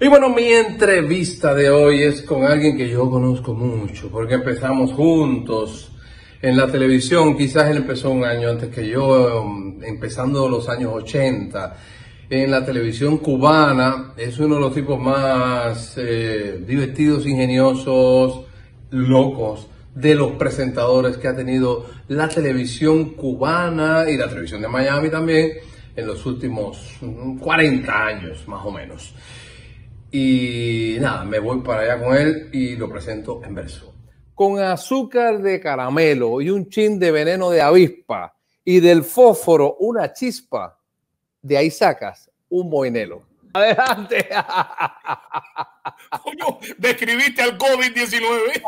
Y bueno, mi entrevista de hoy es con alguien que yo conozco mucho, porque empezamos juntos en la televisión, quizás él empezó un año antes que yo, em, empezando los años 80. En la televisión cubana es uno de los tipos más eh, divertidos, ingeniosos, locos de los presentadores que ha tenido la televisión cubana y la televisión de Miami también en los últimos 40 mm, años más o menos. Y nada, me voy para allá con él y lo presento en verso. Con azúcar de caramelo y un chin de veneno de avispa y del fósforo una chispa, de ahí sacas un moinelo. Adelante. Coño, describiste al COVID-19.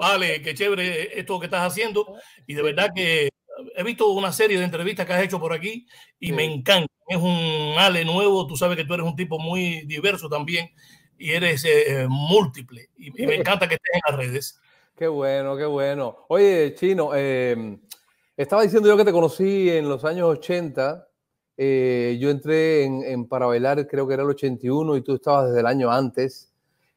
Vale, qué chévere esto que estás haciendo. Y de verdad que he visto una serie de entrevistas que has hecho por aquí y me encanta. Es un Ale nuevo, tú sabes que tú eres un tipo muy diverso también y eres eh, eh, múltiple. Y, me encanta que estés en las redes. Qué bueno, qué bueno. Oye, Chino, eh, estaba diciendo yo que te conocí en los años 80. yo entré en, Para Bailar, creo que era el 81, y tú estabas desde el año antes,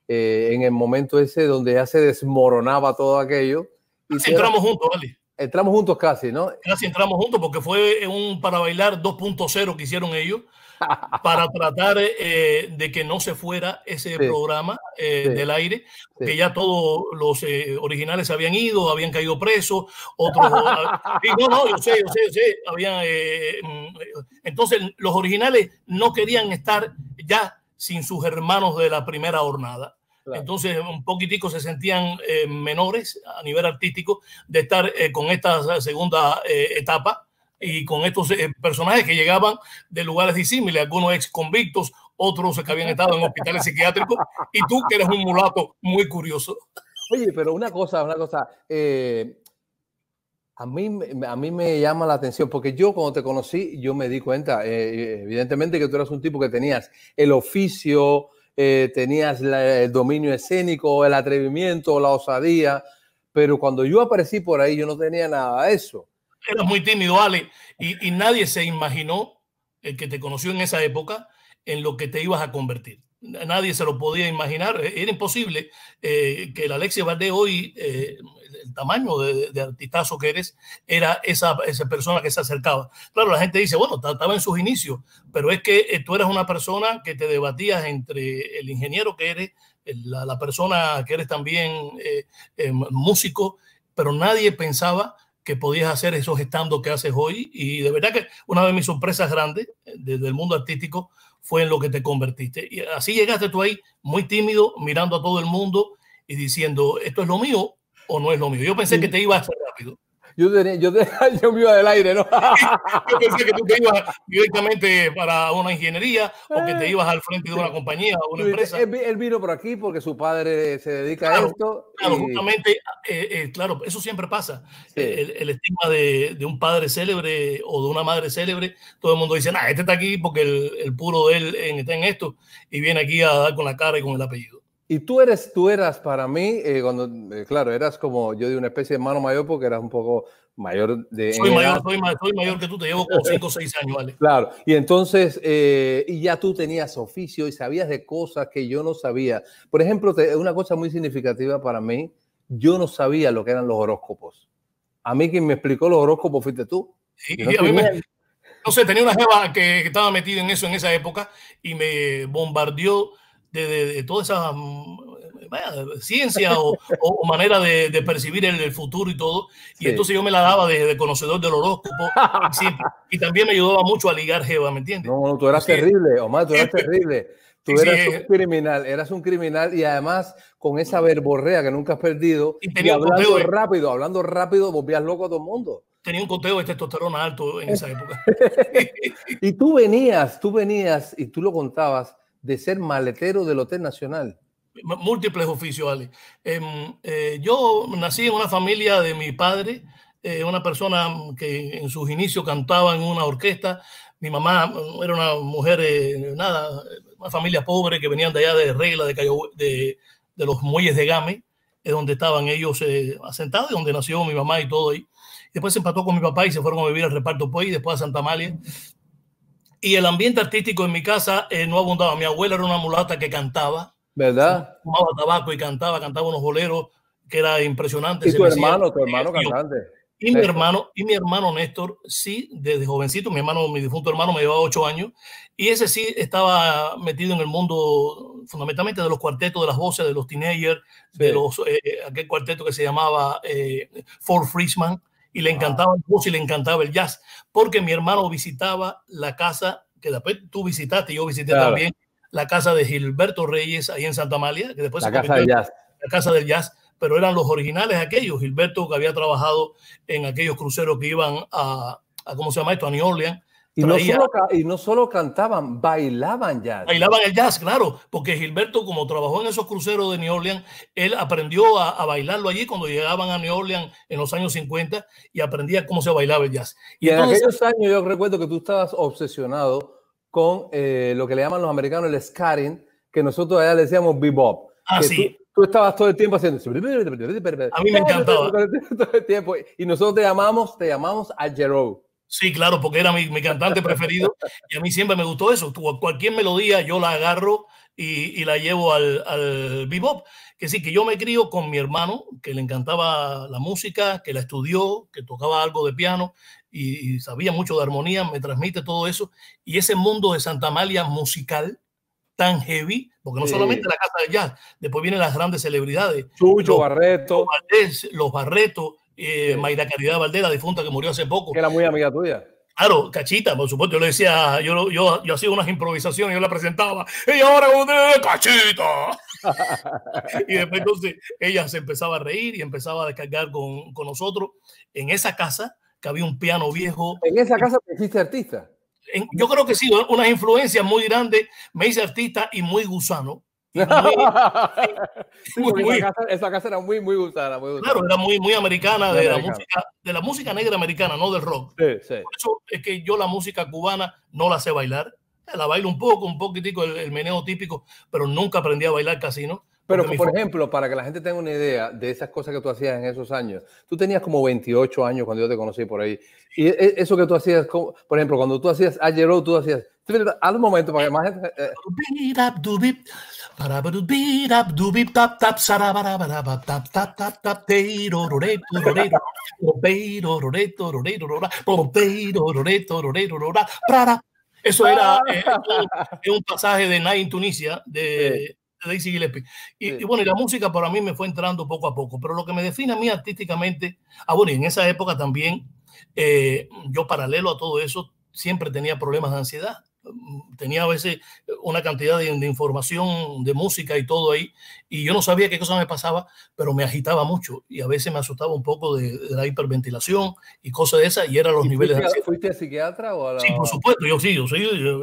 en el momento ese donde ya se desmoronaba todo aquello. Y entramos juntos, vale Entramos juntos casi, ¿no? Casi entramos juntos porque fue un para bailar 2.0 que hicieron ellos para tratar eh, de que no se fuera ese programa eh, del aire, que ya todos los eh, originales habían ido, habían caído presos, otros... Ah, no, no, yo sé, yo sé, yo sé, mm, entonces los originales no querían estar ya sin sus hermanos de la primera jornada. Entonces, un poquitico se sentían eh, menores a nivel artístico de estar eh, con esta segunda eh, etapa y con estos personajes que llegaban de lugares disímiles, algunos ex convictos, otros que habían estado en hospitales psiquiátricos, y tú que eres un mulato muy curioso. Oye, pero una cosa, una cosa, a mí, a mí me llama la atención, porque yo cuando te conocí, yo me di cuenta, evidentemente que tú eras un tipo que tenías el oficio, eh, tenías el dominio escénico, el atrevimiento, la osadía, pero cuando yo aparecí por ahí yo no tenía nada de eso. Eras muy tímido, Ale, y, nadie se imaginó, el que te conoció en esa época, en lo que te ibas a convertir. Nadie se lo podía imaginar, e-, era imposible eh, que el Alexis Valdés hoy eh, el tamaño de, de, artistazo que eres, era esa, esa persona que se acercaba. Claro, la gente dice, bueno, estaba en sus inicios, pero es que eh, tú eras una persona que te debatías entre el ingeniero que eres, la, persona que eres también eh, eh, músico, pero nadie pensaba que podías hacer esos estandos que haces hoy. Y de verdad que una de mis sorpresas grandes desde el mundo artístico fue en lo que te convertiste. Y así llegaste tú ahí, muy tímido, mirando a todo el mundo y diciendo, esto es lo mío, o no es lo mío. Yo pensé que te ibas rápido. Yo, tenía, yo, yo, me iba del aire, ¿no? yo pensé que tú te ibas directamente para una ingeniería o que te eh. ibas al frente de una compañía o una empresa. Él, vino por aquí porque su padre se dedica a esto. Claro, justamente, eh, eh, claro, eso siempre pasa. El, el, estigma de, un padre célebre o de una madre célebre, todo el mundo dice, este está aquí porque el, puro de él está en esto y viene aquí a dar con la cara y con el apellido. Y tú eres, tú eras para mí, eh, cuando, eh, claro, eras como yo de una especie de hermano mayor porque eras un poco mayor de... Soy mayor, soy, mayor que tú, te llevo como 5 o 6 años, ¿vale? Claro, y entonces, eh, y ya tú tenías oficio y sabías de cosas que yo no sabía. Por ejemplo, una cosa muy significativa para mí, yo no sabía lo que eran los horóscopos. A mí quien me explicó los horóscopos fuiste tú. Sí, no, a mí me, no sé, tenía una jeva que, que estaba metida en eso en esa época y me bombardeó de, de, toda esa mm, ciencia o, manera de, percibir el, futuro y todo. Y entonces yo me la daba de, conocedor del horóscopo. y también me ayudaba mucho a ligar Jeva, ¿me entiendes? No, tú eras terrible, Omar, tú eras terrible. Tú eras un eh. criminal, eras un criminal y además con esa verborrea que nunca has perdido y, hablando eh. rápido, hablando rápido, volvías loco a todo el mundo. Tenía un conteo de testosterona alto en esa época. y tú venías, tú venías y tú lo contabas de ser maletero del Hotel Nacional? Múltiples oficios, Ale. Em, eh, yo nací en una familia de mi padre, eh, una persona que en sus inicios cantaba en una orquesta. Mi mamá mm, era una mujer, eh, nada, una familia pobre que venían de allá de Regla, de, los muelles de Game, es donde estaban ellos asentados y donde nació mi mamá y todo ahí. Después se empató con mi papá y se fueron a vivir al reparto Puey, después a Santa María. Y el ambiente artístico en mi casa eh, no abundaba. Mi abuela era una mulata que cantaba. ¿Verdad? Tomaba tabaco y cantaba, cantaba unos boleros que era impresionante. Y tu hermano, tu hermano cantante. Y mi hermano, y mi hermano Néstor, sí, desde jovencito, mi hermano, mi difunto hermano me llevaba ocho años, y ese sí estaba metido en el mundo fundamentalmente de los cuartetos, de las voces, de los teenagers, de los, eh, eh, aquel cuarteto que se llamaba eh, Ford Friesman, y le encantaba el blues y le encantaba el jazz, porque mi hermano visitaba la casa que después tú visitaste, yo visité también la casa de Gilberto Reyes ahí en Santa María, que después la casa del jazz. La casa del jazz, pero eran los originales aquellos, Gilberto que había trabajado en aquellos cruceros que iban a, a ¿cómo se llama esto? A New Orleans y no, solo, y no, solo, cantaban, bailaban jazz. Bailaban el jazz, claro, porque Gilberto, como trabajó en esos cruceros de New Orleans, él aprendió a, bailarlo allí cuando llegaban a New Orleans en los años 50 y aprendía cómo se bailaba el jazz. Y, en aquellos años yo recuerdo que tú estabas obsesionado con eh, lo que le llaman los americanos el scaring que nosotros allá le decíamos bebop. Ah, sí. Tú, estabas todo el tiempo haciendo... A mí me encantaba. Todo el tiempo. Y nosotros te llamamos, te llamamos a Jerome. Sí, claro, porque era mi, cantante preferido y a mí siempre me gustó eso. Cualquier melodía yo la agarro y, la llevo al, bebop. Que sí, que yo me crío con mi hermano, que le encantaba la música, que la estudió, que tocaba algo de piano y, sabía mucho de armonía, me transmite todo eso. Y ese mundo de Santa Amalia musical tan heavy, porque no solamente la casa de jazz, después vienen las grandes celebridades. Chucho, los, Barreto. Los, Barretos, eh, Mayra Caridad Valdera, difunta que murió hace poco. Que Era muy amiga tuya. Claro, cachita, por supuesto. Yo le decía, yo, yo, yo hacía unas improvisaciones, yo la presentaba, y ahora cachita. y después entonces ella se empezaba a reír y empezaba a descargar con, con, nosotros en esa casa que había un piano viejo. ¿En esa casa te hiciste artista? yo creo que sí, unas influencias muy grandes. Me hice artista y muy gusano. esa, casa, era muy, muy gusana, Muy Claro, era muy, muy americana, de, La música, de la música negra americana, no del rock. Sí, sí. eso es que yo la música cubana no la sé bailar. La bailo un poco, un poquitico, el, el meneo típico, pero nunca aprendí a bailar casino. Pero, por ejemplo, para que la gente tenga una idea de esas cosas que tú hacías en esos años, tú tenías como 28 años cuando yo te conocí por ahí. Y e, eso que tú hacías, por ejemplo, cuando tú hacías ayer tú hacías. Haz un momento para que más gente. Eh, eh. Eso era eh, un, pasaje de Night in Tunisia de de Y, bueno, y la música para mí me fue entrando poco a poco, pero lo que me define a mí artísticamente, ah, bueno, y en esa época también, eh, yo paralelo a todo eso, siempre tenía problemas de ansiedad. Mm, tenía a veces una cantidad de, información, de música y todo ahí, y yo no sabía qué cosa me pasaba, pero me agitaba mucho y a veces me asustaba un poco de, la hiperventilación y cosas de esas, y eran los niveles de ansiedad. ¿Fuiste psiquiatra o algo? Sí, por supuesto, yo sí, yo sí,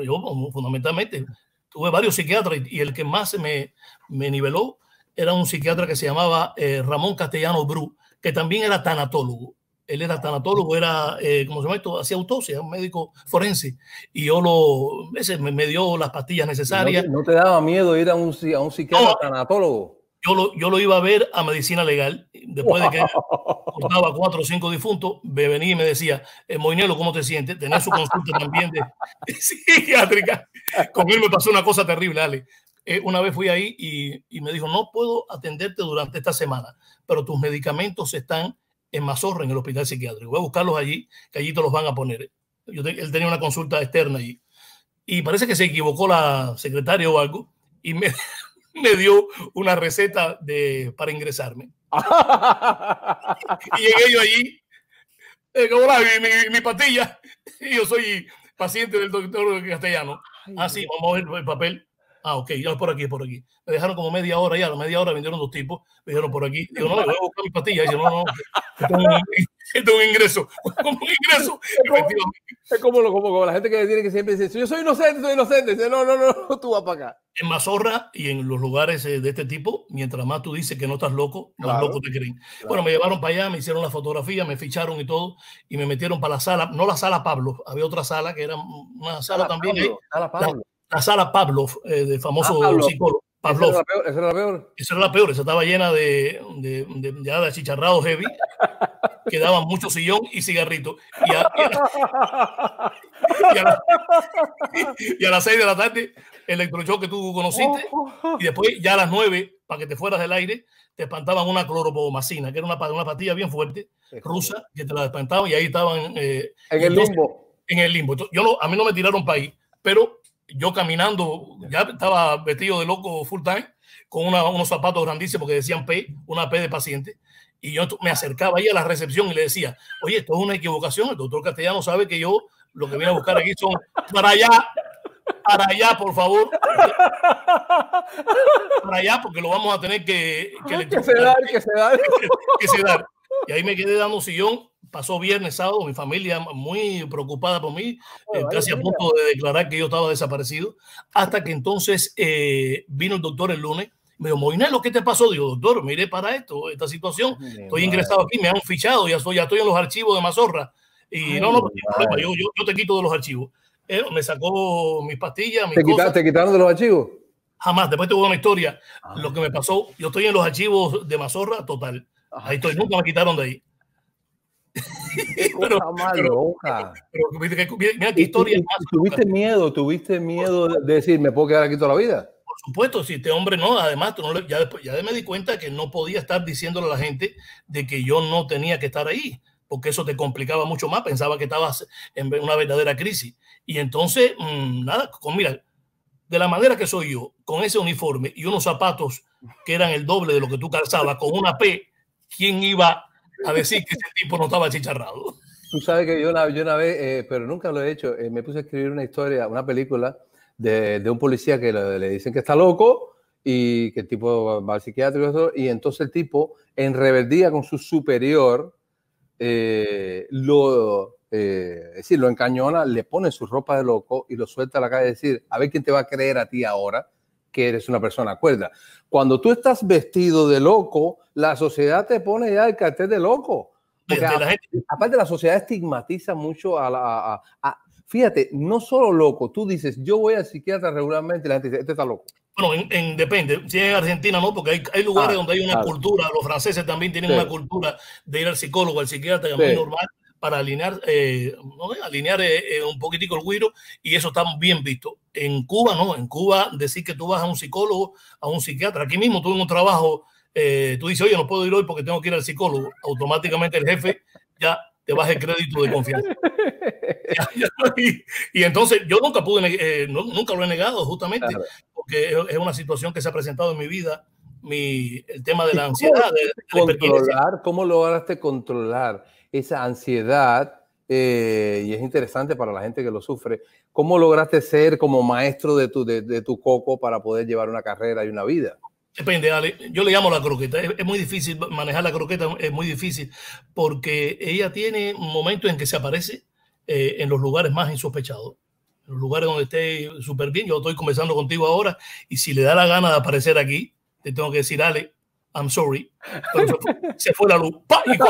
yo fundamentalmente tuve varios psiquiatras y, el que más me, me, niveló era un psiquiatra que se llamaba eh, Ramón Castellano Bru, que también era tanatólogo. Él era tanatólogo, era, eh, se llama esto? Hacía autopsia, un médico forense. Y yo lo, ese me, dio las pastillas necesarias. ¿No te, daba miedo ir a un, un psiquiatra tanatólogo? yo lo, iba a ver a medicina legal. Después de que contaba cuatro o cinco difuntos, me venía y me decía, eh, Moinelo, ¿cómo te sientes? Tenía su consulta también de, psiquiátrica. Con él me pasó una cosa terrible, Ale. Eh, una vez fui ahí y, me dijo, no puedo atenderte durante esta semana, pero tus medicamentos están en Mazorra, en el hospital psiquiátrico. Voy a buscarlos allí, que allí te los van a poner. Yo él tenía una consulta externa allí. Y parece que se equivocó la secretaria o algo. Y me, me dio una receta de, para ingresarme. y llegué yo allí, eh, mi, mi, pastilla, y yo soy paciente del doctor castellano. Ah, sí, vamos a ver el papel. Ah, ok, ya por aquí, por aquí. Me dejaron como media hora ya, a la media hora vinieron dos tipos, me dijeron por aquí. Digo, no, voy a buscar mi patilla Y yo, no, no. Esto es un ingreso, como un ingreso, Es como, lo, como, la gente que tiene que siempre dice, yo soy inocente, soy inocente. Dice, no, no, no, tú vas para acá. En Mazorra y en los lugares eh, de este tipo, mientras más tú dices que no estás loco, más loco locos te creen. Bueno, me llevaron para allá, me hicieron la fotografía, me ficharon y todo, y me metieron para la sala, no la sala Pablo, había otra sala que era una sala, también. Eh, la, sala Pablo, eh, famoso ah, Pablo. psicólogo. ¿Esa era la peor? ¿Esa era la peor? Esa, estaba llena de, de, de, de chicharrados heavy. Quedaban mucho sillón y cigarrito. Y a, las 6 de la tarde, el que tú conociste, y después ya a las 9, para que te fueras del aire, te espantaban una cloropomacina, que era una, una pastilla bien fuerte, rusa, que te la espantaban y ahí estaban... Eh, en el limbo. En el limbo. Yo a mí no me tiraron para ahí, pero yo caminando, ya estaba vestido de loco full time, con unos zapatos grandísimos que decían P, una P de paciente, y yo me acercaba ahí a la recepción y le decía, oye, esto es una equivocación, el doctor Castellano sabe que yo lo que voy a buscar aquí son para allá, para allá, por favor. Para allá, porque lo vamos a tener que... Que, que se dar, que se dar. Y ahí me quedé dando sillón. Pasó viernes, sábado, mi familia muy preocupada por mí, casi a punto de declarar que yo estaba desaparecido, hasta que entonces eh, vino el doctor el lunes me dijo, Moinelo, ¿qué te pasó? Digo, doctor, mire para esto, esta situación. Estoy ingresado aquí, me han fichado, ya, soy, ya estoy en los archivos de Mazorra. Y no, no, no yo, yo, te quito de los archivos. me sacó mis pastillas. Mis ¿Te, cosas. Quitaron, ¿Te quitaron de los archivos? Jamás. Después tuve una historia. Ah. lo que me pasó, yo estoy en los archivos de Mazorra total. Ah, ahí estoy, nunca me quitaron de ahí. pero, pero, pero, mira qué historia. ¿Tuviste miedo? ¿Tuviste miedo de decir, me puedo quedar aquí toda la vida? supuesto, si este hombre no, además, tú ya, me di cuenta que no podía estar diciéndole a la gente de que yo no tenía que estar ahí, porque eso te complicaba mucho más, pensaba que estabas en una verdadera crisis. Y entonces, mm, nada, con, mira, de la manera que soy yo, con ese uniforme y unos zapatos que eran el doble de lo que tú calzabas, con una P, ¿quién iba a decir que ese tipo no estaba chicharrado? Tú sabes que yo una, vez, eh, pero nunca lo he hecho, eh, me puse a escribir una historia, una película de, un policía que le, dicen que está loco y que el tipo va al psiquiatra y entonces el tipo, en rebeldía con su superior, eh, lo, eh, lo encañona, le pone su ropa de loco y lo suelta a la calle, a decir, a ver quién te va a creer a ti ahora que eres una persona cuerda. Cuando tú estás vestido de loco, la sociedad te pone ya el cartel de loco. aparte, la sociedad estigmatiza mucho a, Fíjate, no solo loco, tú dices, yo voy al psiquiatra regularmente la gente este está loco. Bueno, en, depende. Si es en Argentina, no, porque hay, lugares ah, donde hay una cultura. Los franceses también tienen una cultura de ir al psicólogo, al psiquiatra, que es normal, para alinear, eh, alinear eh, eh, un poquitico el guiro, y eso está bien visto. En Cuba, no. En Cuba, decir que tú vas a un psicólogo, a un psiquiatra. Aquí mismo tuve un trabajo, tú dices, oye, no puedo ir hoy porque tengo que ir al psicólogo. Automáticamente el jefe ya te el crédito de confianza. y, entonces yo nunca pude, eh, nunca lo he negado justamente, porque es, una situación que se ha presentado en mi vida, mi, el tema de la ansiedad. Cómo, lograste controlar esa ansiedad? Eh, y es interesante para la gente que lo sufre. ¿Cómo lograste ser como maestro de tu, de tu coco para poder llevar una carrera y una vida? Depende, Ale. Yo le llamo la croqueta. Es, muy difícil manejar la croqueta, es muy difícil, porque ella tiene momentos en que se aparece eh, en los lugares más insospechados, en los lugares donde esté súper bien. Yo estoy conversando contigo ahora y si le da la gana de aparecer aquí, te tengo que decir, Ale, I'm sorry. se, fue, la luz.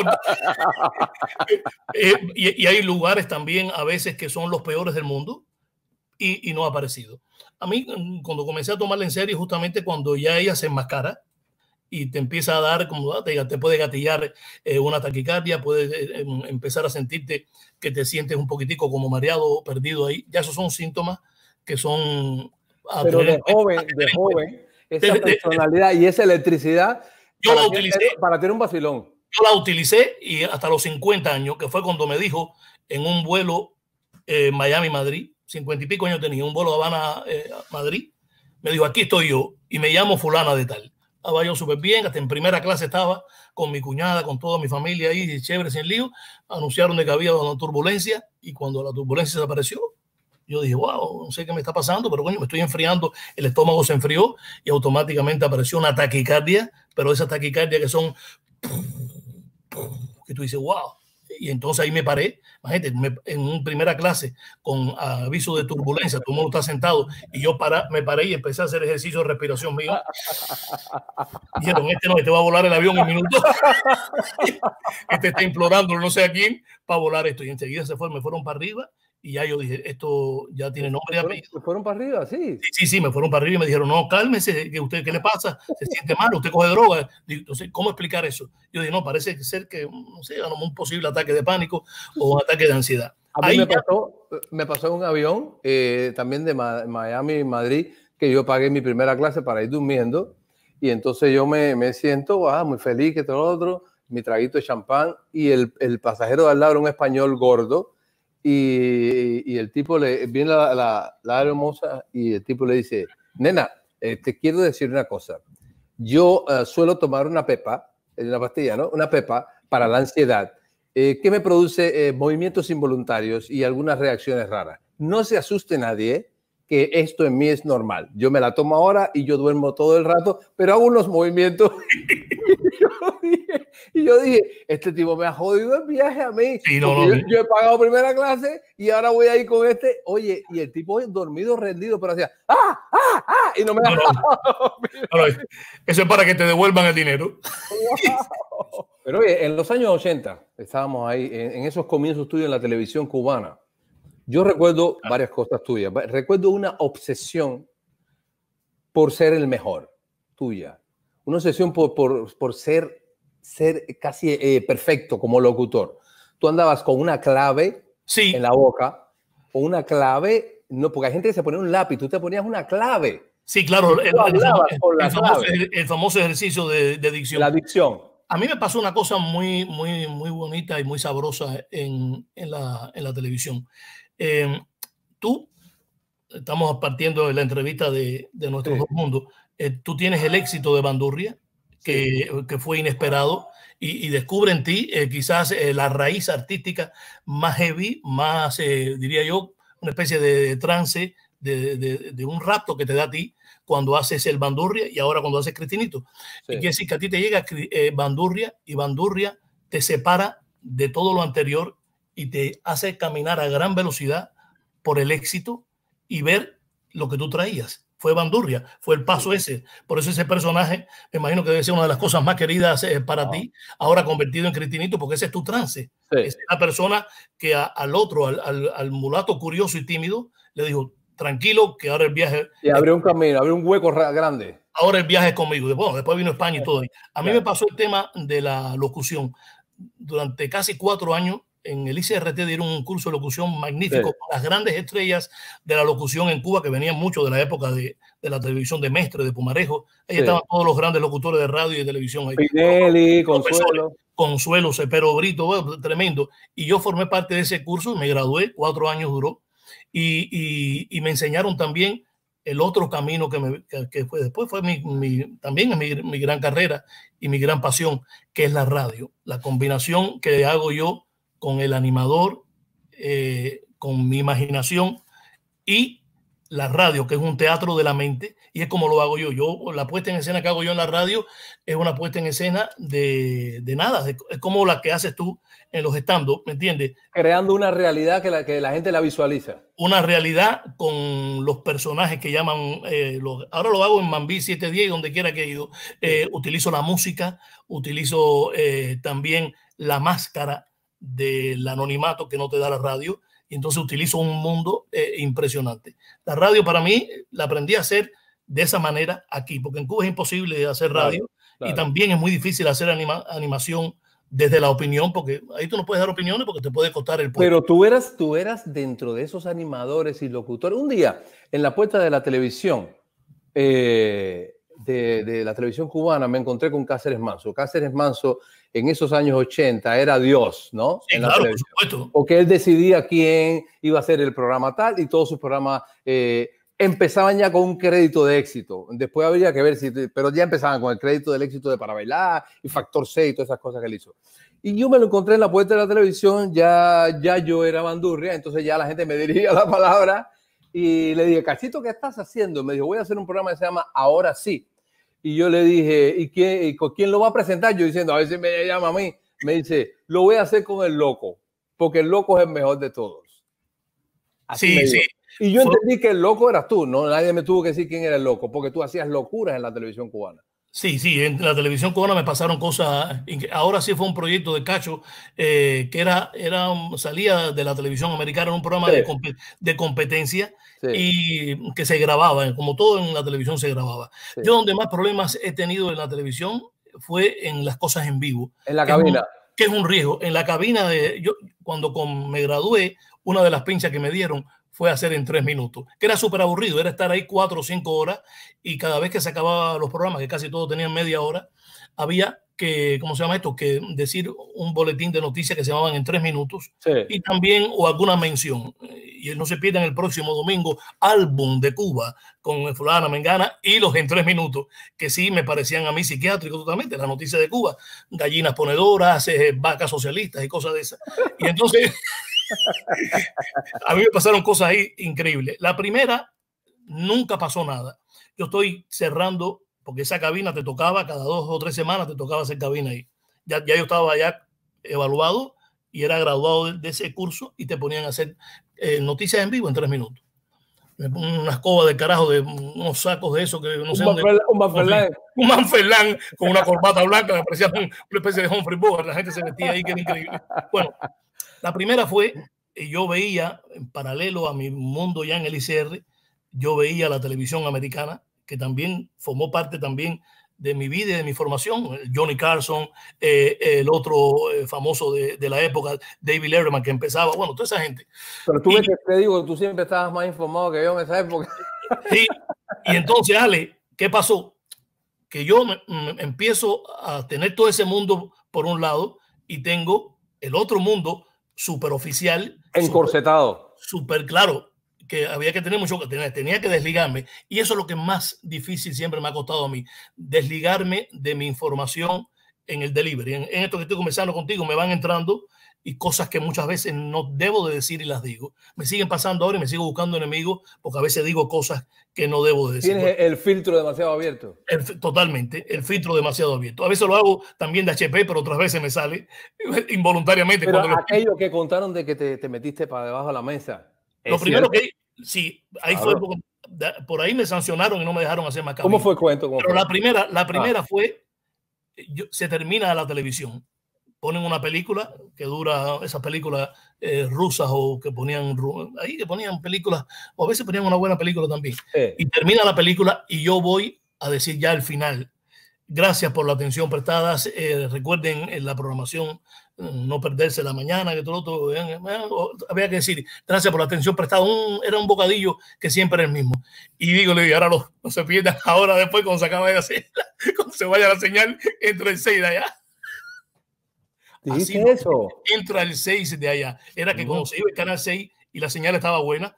Eh, eh, y hay lugares también a veces que son los peores del mundo y, no ha aparecido. A mí, mm, cuando comencé a tomarla en serio, justamente cuando ya ella se enmascara y te empieza a dar, como ah, te, puede gatillar eh, una taquicardia, puedes eh, eh, mm, empezar a sentirte que te sientes un poquitico como mareado, perdido ahí. Ya esos son síntomas que son... Pero de joven, de joven, esa personalidad y esa electricidad... Yo la utilicé... para tener un vacilón yo la utilicé y hasta los 50 años, que fue cuando me dijo en un vuelo eh, Miami-Madrid, cincuenta y pico años tenía, un vuelo de Habana eh, a Madrid. Me dijo, aquí estoy yo y me llamo fulana de tal. Estaba yo súper bien, hasta en primera clase estaba con mi cuñada, con toda mi familia ahí, chévere, sin lío. Anunciaron que había una turbulencia y cuando la turbulencia desapareció, yo dije, wow, no sé qué me está pasando, pero coño, me estoy enfriando, el estómago se enfrió y automáticamente apareció una taquicardia, pero esa taquicardia que son, que tú dices, wow, y entonces ahí me paré, imagínate, en primera clase con aviso de turbulencia, todo el mundo está sentado y yo para, me paré y empecé a hacer ejercicio de respiración mío. Dijeron, este no, este va a volar el avión en minutos. este está implorando, no sé a quién, para volar esto. Y enseguida se fue, me fueron para arriba y ya yo dije, esto ya tiene nombre y apellido. fueron para arriba? Sí. sí. Sí, me fueron para arriba y me dijeron, no, cálmese, que usted, ¿qué le pasa? ¿Se siente mal? ¿Usted coge droga? Entonces, ¿cómo explicar eso? Yo dije, no, parece ser que, no sé, un posible ataque de pánico o un ataque de ansiedad. A mí me, pasó, me pasó en un avión, eh, también de Miami, Madrid, que yo pagué mi primera clase para ir durmiendo. Y entonces yo me, me siento ah, muy feliz, que todo lo otro, mi traguito de champán. Y el, el pasajero de al lado era un español gordo y, el tipo le viene la, hermosa y el tipo le dice, nena, eh, te quiero decir una cosa. Yo eh, suelo tomar una pepa, una pastilla, ¿no? Una pepa para la ansiedad, eh, que me produce movimientos involuntarios y algunas reacciones raras. No se asuste nadie que esto en mí es normal. Yo me la tomo ahora y yo duermo todo el rato, pero hago unos movimientos y yo dije, este tipo me ha jodido el viaje a mí. yo, he pagado primera clase y ahora voy a ir con este. Oye, y el tipo dormido, rendido, pero hacía, ¡ah, ah, ah! Y no me ha Eso es para que te devuelvan el dinero. pero oye, en los años 80, estábamos ahí, en, esos comienzos tuyos en la televisión cubana, yo recuerdo ah. varias cosas tuyas. Recuerdo una obsesión por ser el mejor tuya. Una obsesión por, por, por ser ser casi eh, perfecto como locutor. Tú andabas con una clave en la boca, o una clave, no, porque hay gente que se pone un lápiz, tú te ponías una clave. Sí, claro, el, famoso, ejercicio de, de, dicción. La dicción. A mí me pasó una cosa muy, muy, muy bonita y muy sabrosa en, la, televisión. Em, tú, estamos partiendo de la entrevista de, de nuestros eh, tú tienes el éxito de Bandurria, que, fue inesperado y, descubre en ti eh, quizás eh, la raíz artística más heavy, más, eh, diría yo, una especie de, trance, de, un rapto que te da a ti cuando haces el bandurria y ahora cuando haces Cristinito. quiere decir que a ti te llega bandurria y bandurria te separa de todo lo anterior y te hace caminar a gran velocidad por el éxito y ver lo que tú traías fue Bandurria, fue el paso ese. Por eso ese personaje, me imagino que debe ser una de las cosas más queridas eh, para ti, ahora convertido en Cristinito, porque ese es tu trance. Es la persona que al otro, al, mulato curioso y tímido, le dijo, tranquilo, que ahora el viaje... Y abrió un camino, abrió un hueco grande. Ahora el viaje es conmigo. Bueno, después vino España y todo. A mí me pasó el tema de la locución. Durante casi cuatro años en el ICRT dieron un curso de locución magnífico con las grandes estrellas de la locución en Cuba que venían mucho de la época de, de la televisión de Mestre, de Pumarejo. Ahí estaban todos los grandes locutores de radio y de televisión. Consuelo. Consuelo, Cepero Brito, tremendo. Y yo formé parte de ese curso, me gradué, cuatro años duró. Y, y, y me enseñaron también el otro camino que, me, que después fue mi, mi también mi, mi gran carrera y mi gran pasión, que es la radio. La combinación que hago yo con el animador, eh, con mi imaginación y la radio, que es un teatro de la mente, y es como lo hago yo. Yo, la puesta en escena que hago yo en la radio es una puesta en escena de, nada, es como la que haces tú en los estandos, ¿me entiendes? Creando una realidad que la, que la gente la visualiza. Una realidad con los personajes que llaman, eh, los, ahora lo hago en Mambí 710 y donde quiera que he ido, eh, utilizo la música, utilizo también la máscara, del anonimato que no te da la radio. Y entonces utilizo un mundo eh, impresionante. La radio para mí la aprendí a hacer de esa manera aquí, porque en Cuba es imposible hacer radio y también es muy difícil hacer animación desde la opinión, porque ahí tú no puedes dar opiniones porque te puede costar el puesto. Pero tú eras, tú eras dentro de esos animadores y locutores. Un día, en la puerta de la televisión, eh, de, de, la televisión cubana, me encontré con Cáceres Manso. Cáceres Manso en esos años 80 era Dios, ¿no? Sí, en la claro, por supuesto. él decidía quién iba a hacer el programa tal y todos sus programas eh, empezaban ya con un crédito de éxito. Después habría que ver si, pero ya empezaban con el crédito del éxito de Para Bailar y Factor 6 y todas esas cosas que él hizo. Y yo me lo encontré en la puerta de la televisión, ya, ya yo era bandurria, entonces ya la gente me dirigía la palabra y le dije, Cachito, ¿qué estás haciendo? Me dijo, voy a hacer un programa que se llama Ahora sí y yo le dije, ¿y, qué, con quién lo va a presentar? Yo diciendo, a veces me llama a mí, me dice, lo voy a hacer con el loco, porque el loco es el mejor de todos. sí, sí. Y yo entendí que el loco eras tú, no nadie me tuvo que decir quién era el loco, porque tú hacías locuras en la televisión cubana. Sí, sí, en la televisión cubana me pasaron cosas. Ahora sí fue un proyecto de Cacho eh, que era, era, salía de la televisión americana en un programa de, competencia y que se grababa, eh, como todo en la televisión se grababa. Yo donde más problemas he tenido en la televisión fue en las cosas en vivo. En la cabina. Que es un, riesgo. En la cabina de yo cuando con, me gradué, una de las pinchas que me dieron fue hacer en tres minutos, que era súper aburrido, era estar ahí cuatro o cinco horas y cada vez que se acababan los programas, que casi todos tenían media hora, había que, ¿cómo se llama esto? Que decir un boletín de noticias que se llamaban en tres minutos y también o alguna mención. Y no se pierdan el próximo domingo álbum de Cuba con Fulana Mengana y los en tres minutos, que sí me parecían a mí psiquiátricos totalmente, la noticia de Cuba, gallinas ponedoras, eh, vacas socialistas y cosas de esas. Y entonces... a mí me pasaron cosas ahí increíbles. La primera, nunca pasó nada. Yo estoy cerrando, porque esa cabina te tocaba, cada dos o tres semanas te tocaba hacer cabina ahí. Ya, ya yo estaba ya evaluado y era graduado de, ese curso y te ponían a hacer noticias en vivo en tres minutos. una escoba de carajo de unos sacos de eso que no un sé. un manferlán. con una corbata blanca una especie de Humphrey Bogart. La gente se metía ahí que increíble. Bueno, la primera fue, eh, yo veía, en paralelo a mi mundo ya en el ICR, yo veía la televisión americana, que también formó parte también de mi vida y de mi formación. Eh, Johnny Carson, eh, el otro famoso de, la época, David Letterman, que empezaba, bueno, toda esa gente. Pero tú te digo, tú siempre estabas más informado que yo en esa época. Sí, y entonces, Ale, ¿qué pasó? Que yo empiezo a tener todo ese mundo por un lado y tengo el otro mundo super oficial. Encorsetado. Súper claro, que había que tener mucho, que tener, tenía que desligarme. Y eso es lo que más difícil siempre me ha costado a mí, desligarme de mi información en el delivery. En, esto que estoy comenzando contigo, me van entrando y cosas que muchas veces no debo de decir y las digo. Me siguen pasando ahora y me sigo buscando enemigos porque a veces digo cosas que no debo de decir. Tienes el filtro demasiado abierto. totalmente, el filtro demasiado abierto. A veces lo hago también de HP, pero otras veces me sale involuntariamente. Pero cuando aquello que contaron de que te, metiste para debajo de la mesa. Lo primero que... Sí, ahí fue por ahí me sancionaron y no me dejaron hacer más ¿Cómo fue el cuento? pero la primera, la ah. primera fue, se termina la televisión ponen una película que dura, esas películas eh, rusas o que ponían, ahí que ponían películas, o a veces ponían una buena película también. Y termina la película y yo voy a decir ya el final. Gracias por la atención prestada. Eh, recuerden la programación, mm, no perderse la mañana, que todo, otro había que decir, gracias por la atención prestada. era un bocadillo que siempre era el mismo. Y digo, le digo ahora no, no se pierdan ahora después cuando se acaba de hacer, cuando se vaya la señal, entre el 6 ya Así eso? entra el 6 de allá. Era que mm. cuando se iba el canal 6 y la señal estaba buena,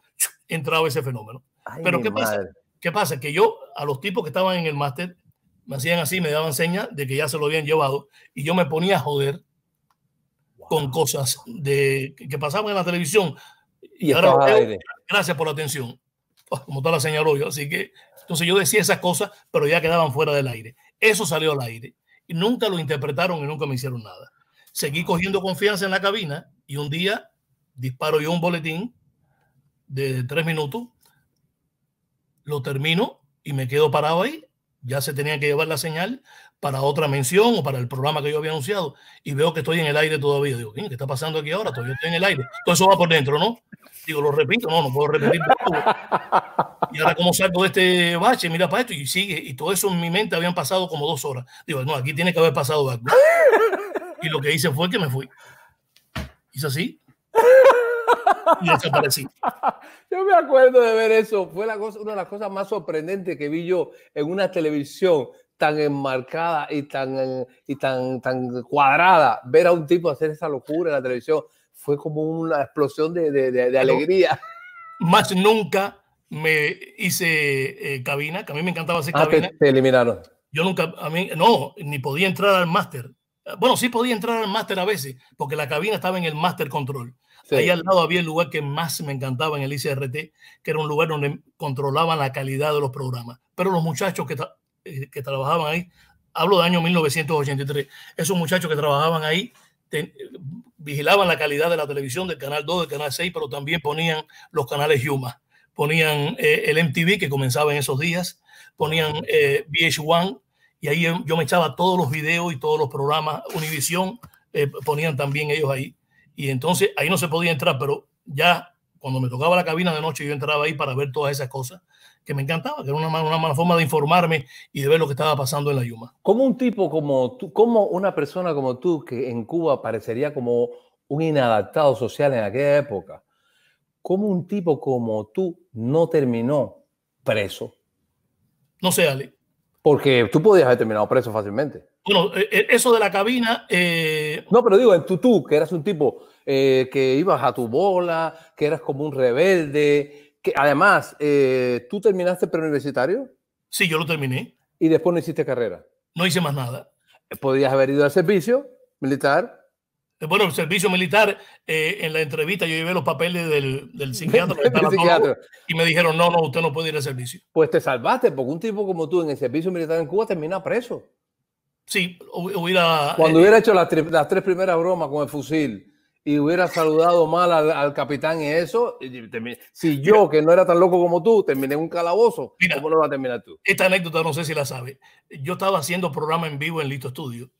entraba ese fenómeno. Pero ¿qué pasa? ¿Qué pasa? Que yo a los tipos que estaban en el máster me hacían así, me daban señas de que ya se lo habían llevado y yo me ponía a joder con cosas de, que pasaban en la televisión. Y, ahora, gracias por la atención. Oh, como toda la señaló yo. Así que, entonces yo decía esas cosas, pero ya quedaban fuera del aire. Eso salió al aire. Y nunca lo interpretaron y nunca me hicieron nada seguí cogiendo confianza en la cabina y un día disparo yo un boletín de tres minutos, lo termino y me quedo parado ahí. Ya se tenía que llevar la señal para otra mención o para el programa que yo había anunciado y veo que estoy en el aire todavía. Digo, ¿qué está pasando aquí ahora? Todavía estoy en el aire. Todo eso va por dentro, ¿no? Digo, lo repito, no, no puedo repetir. Y ahora, ¿cómo salgo de este bache? Mira para esto y sigue. Y todo eso en mi mente habían pasado como dos horas. Digo, no, aquí tiene que haber pasado algo. Y lo que hice fue que me fui. Hice así. Y desaparecí. Yo me acuerdo de ver eso. Fue una de las cosas más sorprendentes que vi yo en una televisión tan enmarcada y tan, y tan, tan cuadrada. Ver a un tipo hacer esa locura en la televisión fue como una explosión de, de, alegría. Más nunca me hice eh, cabina, que a mí me encantaba hacer ah, cabina. te eliminaron. Yo nunca, a mí, no, ni podía entrar al máster. Eh, bueno, sí podía entrar al máster a veces, porque la cabina estaba en el máster control. Ahí al lado había el lugar que más me encantaba en el ICRT, que era un lugar donde controlaban la calidad de los programas. Pero los muchachos que, eh, que trabajaban ahí, hablo de año 1983, esos muchachos que trabajaban ahí eh, vigilaban la calidad de la televisión del Canal 2, del Canal 6, pero también ponían los canales Yuma. Ponían el MTV que comenzaba en esos días, ponían VH1, y ahí yo me echaba todos los videos y todos los programas. Univisión eh, ponían también ellos ahí. Y entonces ahí no se podía entrar, pero ya cuando me tocaba la cabina de noche yo entraba ahí para ver todas esas cosas que me encantaba, que era una, una, forma de informarme y de ver lo que estaba pasando en la Yuma. Como un tipo como tú, como una persona como tú, que en Cuba parecería como un inadaptado social en aquella época, ¿cómo un tipo como tú no terminó preso? No sé, Ale, porque tú podías haber terminado preso fácilmente. Bueno, eh, eh, eso de la cabina. Eh, no, pero digo, en tú, tú, que eras un tipo que ibas a tu bola, que eras como un rebelde, que además, ¿tú terminaste preuniversitario? Sí, yo lo terminé. ¿Y después no hiciste carrera? No hice más nada. Podías haber ido al servicio militar eh, bueno, el servicio militar, eh, en la entrevista yo llevé los papeles del, del psiquiatra, y me dijeron, no, no, usted no puede ir al servicio. Pues te salvaste, porque un tipo como tú en el servicio militar en Cuba termina preso. Sí, hubiera... Cuando eh, hubiera hecho las, las, tres primeras bromas con el fusil y hubiera saludado mal al, capitán y eso, si yo, que no era tan loco como tú, terminé en un calabozo, ¿cómo lo vas a terminar tú? Esta anécdota no sé si la sabes. Yo estaba haciendo programa en vivo en Listo Estudio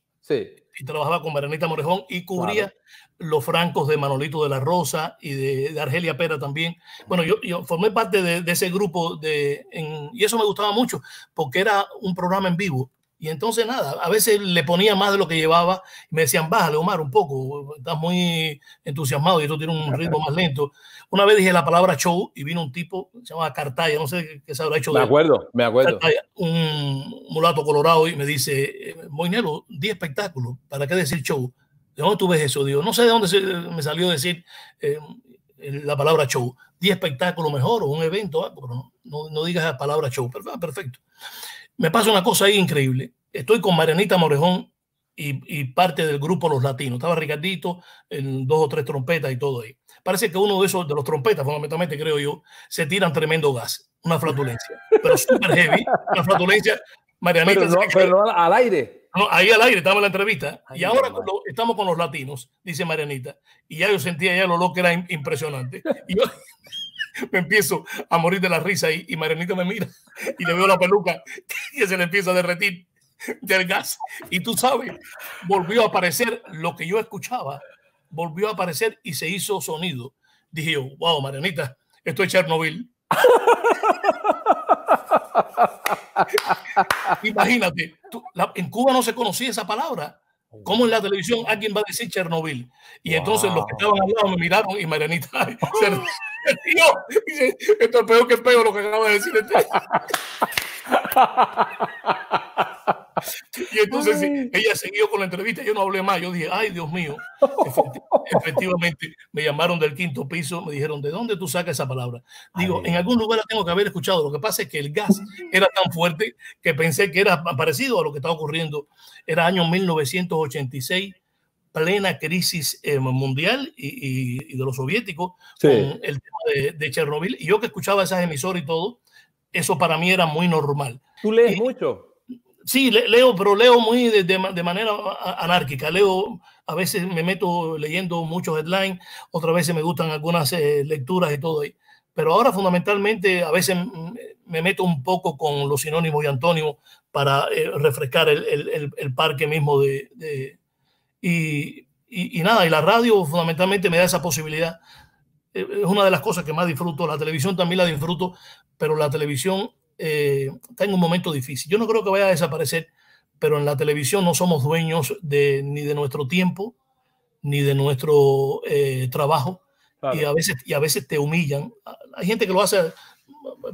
y trabajaba con Maranita Morejón y cubría los francos de Manolito de la Rosa y de, Argelia Pera también. Bueno, yo, yo formé parte de, ese grupo de, y eso me gustaba mucho porque era un programa en vivo y entonces nada, a veces le ponía más de lo que llevaba y me decían, bájale Omar un poco, estás muy entusiasmado y tú tienes un ritmo más lento. Una vez dije la palabra show y vino un tipo, se llama Cartaya, no sé qué se habrá hecho. Me de acuerdo, me acuerdo. un mulato colorado y me dice, Moinelo, di espectáculo, ¿para qué decir show? ¿De dónde tú ves eso? Digo, no sé de dónde me salió decir eh, la palabra show. Di espectáculo mejor o un evento, no, digas la palabra show. Ah, perfecto me pasa una cosa increíble. Estoy con Marianita Morejón y, parte del grupo Los Latinos. Estaba Ricardito en dos o tres trompetas y todo ahí. Parece que uno de esos, de los trompetas, fundamentalmente creo yo, se tiran tremendo gas, una flatulencia, pero súper heavy, una flatulencia. Marianita. Pero al aire. ahí al aire estaba la entrevista. y ahora estamos con los latinos, dice Marianita. Y ya yo sentía ya lo olor que era impresionante. me empiezo a morir de la risa y, y Marianita me mira y le veo la peluca y se le empieza a derretir del gas. Y tú sabes, volvió a aparecer lo que yo escuchaba, volvió a aparecer y se hizo sonido. Dije yo, wow, Marianita, esto es Chernobyl. Imagínate, en Cuba no se conocía esa palabra. ¿Cómo en la televisión alguien va a decir Chernobyl? Y entonces los que estaban al lado me miraron y Marianita se esto es peor que el peor lo que acaba de decir. Este". Y entonces ella siguió con la entrevista, yo no hablé más, yo dije, ay Dios mío, efectivamente me llamaron del quinto piso, me dijeron, ¿de dónde tú sacas esa palabra? Digo, en algún lugar la tengo que haber escuchado, lo que pasa es que el gas era tan fuerte que pensé que era parecido a lo que estaba ocurriendo, era año 1986 plena crisis eh, mundial y, de los soviéticos con el tema de, Chernobyl. Y yo que escuchaba esas emisoras y todo, eso para mí era muy normal. ¿Tú lees mucho? Sí, leo, pero leo muy de, manera anárquica. Leo, a veces me meto leyendo muchos headlines, otras veces me gustan algunas eh, lecturas y todo ahí. Pero ahora fundamentalmente a veces me meto un poco con los sinónimos y antónimos para eh, refrescar el, parque mismo de... y nada, y la radio fundamentalmente me da esa posibilidad eh, es una de las cosas que más disfruto. La televisión también la disfruto, pero la televisión está eh, en un momento difícil. Yo no creo que vaya a desaparecer, pero en la televisión no somos dueños de, ni de nuestro tiempo, ni de nuestro eh, trabajo. Y, a veces, y a veces te humillan. Hay gente que lo hace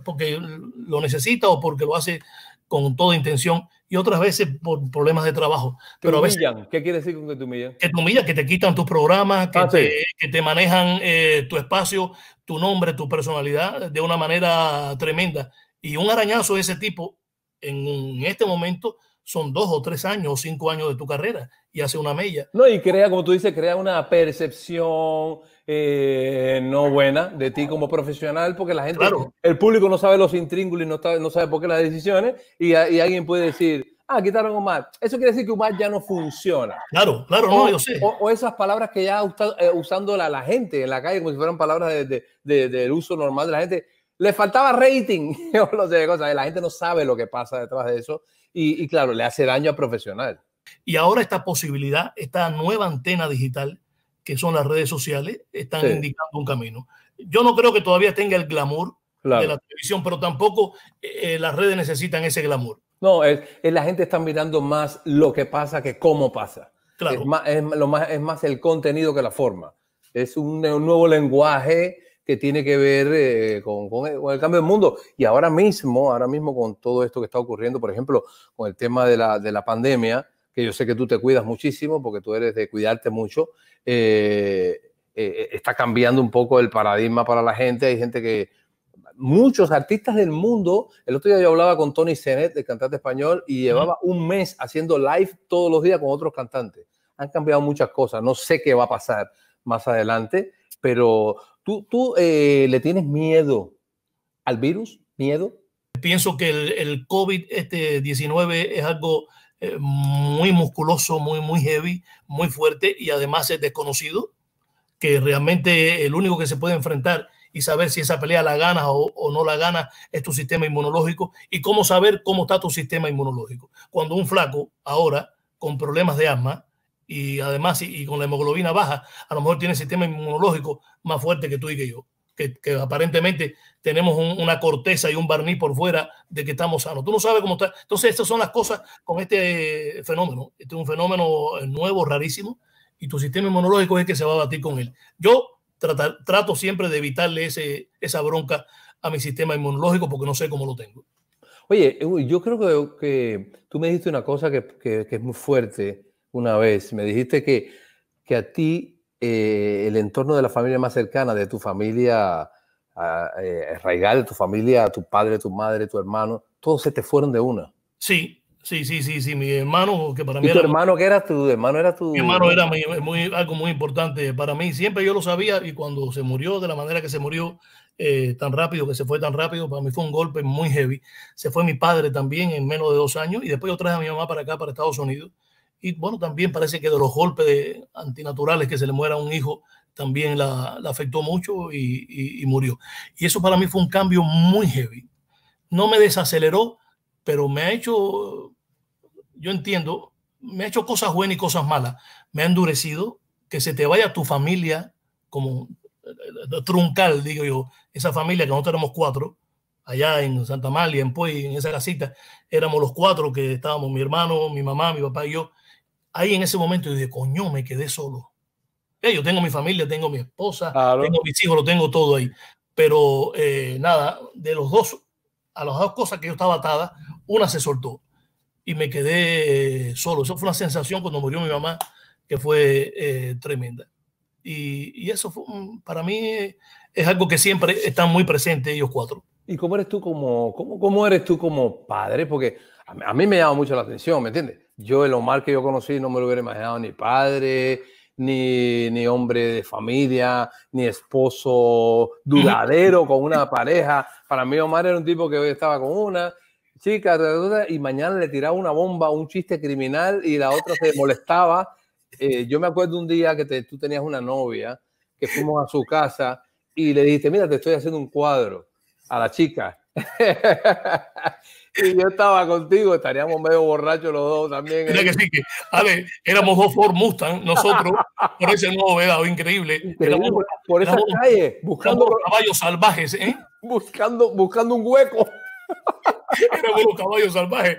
porque lo necesita o porque lo hace con toda intención y otras veces por problemas de trabajo. pero humillan. a veces, ¿Qué quiere decir con que te humillan? Que te humillan, que te quitan tus programas, que, ah, te, manejan eh, tu espacio, tu nombre, tu personalidad de una manera tremenda. Y un arañazo de ese tipo en, este momento son dos o tres años o cinco años de tu carrera y hace una mella. No, y crea, como tú dices, crea una percepción eh, no buena de ti como profesional, porque la gente, el público no sabe los intríngulos y no, sabe por qué las decisiones, y, alguien puede decir, ah, quitaron a Omar. Eso quiere decir que Omar ya no funciona. Claro, claro, no, yo sé. O, esas palabras que ya está usando eh, la, la, gente en la calle, como si fueran palabras del uso normal de la gente le faltaba rating, o lo sé, cosas. La gente no sabe lo que pasa detrás de eso y, claro, le hace daño al profesional. Y ahora esta posibilidad, esta nueva antena digital, que son las redes sociales, están indicando un camino. Yo no creo que todavía tenga el glamour de la televisión, pero tampoco eh, las redes necesitan ese glamour. No, es, la gente está mirando más lo que pasa que cómo pasa. Claro. Es, más, el contenido que la forma. Es un nuevo lenguaje que tiene que ver eh, con, el, cambio del mundo. Y ahora mismo, ahora mismo con todo esto que está ocurriendo, por ejemplo, con el tema de la, de la pandemia, que yo sé que tú te cuidas muchísimo porque tú eres de cuidarte mucho, eh, eh, está cambiando un poco el paradigma para la gente. Hay gente que... Muchos artistas del mundo, el otro día yo hablaba con Tony Sennett, el cantante español, y llevaba un mes haciendo live todos los días con otros cantantes. Han cambiado muchas cosas, no sé qué va a pasar más adelante, pero ¿Tú, eh, le tienes miedo al virus? ¿Miedo? Pienso que el, el COVID-19 este es algo eh, muy musculoso, muy, muy heavy, muy fuerte y además es desconocido, que realmente el único que se puede enfrentar y saber si esa pelea la gana o, no la gana es tu sistema inmunológico y cómo saber cómo está tu sistema inmunológico. Cuando un flaco ahora con problemas de asma y además y, con la hemoglobina baja, a lo mejor tiene el sistema inmunológico más fuerte que tú y que yo, que, aparentemente tenemos una corteza y un barniz por fuera de que estamos sanos. Tú no sabes cómo está. Entonces, estas son las cosas con este fenómeno. Este es un fenómeno eh, nuevo, rarísimo, y tu sistema inmunológico es el que se va a batir con él. Yo trato siempre de evitarle ese, esa bronca a mi sistema inmunológico porque no sé cómo lo tengo. Oye, yo creo que, tú me dijiste una cosa que, que es muy fuerte una vez. Me dijiste que, que a ti eh, el entorno de la familia más cercana, de tu familia eh, de tu familia, tu padre, tu madre, tu hermano, todos se te fueron de una. Sí, sí, sí, sí, sí. Mi hermano, que para mí ¿Y tu hermano que era tu hermano era tu. Mi hermano era muy, algo muy importante para mí. Siempre yo lo sabía y cuando se murió de la manera que se murió. Eh, tan rápido, que se fue tan rápido, para mí fue un golpe muy heavy. Se fue mi padre también en menos de dos años y después yo traje a mi mamá para acá, para Estados Unidos y bueno, también parece que de los golpes antinaturales que se le muera a un hijo, también la, afectó mucho y, murió. Y eso para mí fue un cambio muy heavy. No me desaceleró, pero me ha hecho, yo entiendo, me ha hecho cosas buenas y cosas malas. Me ha endurecido que se te vaya tu familia como eh, eh, truncal, digo yo, esa familia que nosotros éramos cuatro, allá en Santa María, en Puey, en esa casita, éramos los cuatro que estábamos, mi hermano, mi mamá, mi papá y yo, ahí en ese momento yo dije, coño, me quedé solo. yo tengo mi familia, tengo mi esposa, tengo mis hijos, lo tengo todo ahí. Pero eh, nada, de los dos, a las dos cosas que yo estaba atada, una se soltó y me quedé eh, solo. Eso fue una sensación cuando murió mi mamá que fue eh, tremenda. Y, eso fue, para mí es algo que siempre están muy presentes ellos cuatro. ¿Y cómo eres tú como, cómo, cómo eres tú como padre? Porque a, a mí me llama mucho la atención, ¿me entiendes? Yo, el Omar que yo conocí, no me lo hubiera imaginado ni padre, ni, hombre de familia, ni esposo duradero con una pareja. Para mí, Omar era un tipo que hoy estaba con una chica y mañana le tiraba una bomba, un chiste criminal y la otra se molestaba. Eh, yo me acuerdo un día que tú tenías una novia que fuimos a su casa y le dijiste, mira, te estoy haciendo un cuadro a la chica. y yo estaba contigo, estaríamos medio borrachos los dos también. Mira ¿eh? que sí, que, éramos dos Ford Mustang, nosotros, por ese nuevo vedado increíble. por esa calle, buscando caballos salvajes, ¿eh? Buscando, buscando un hueco. éramos los caballos salvajes.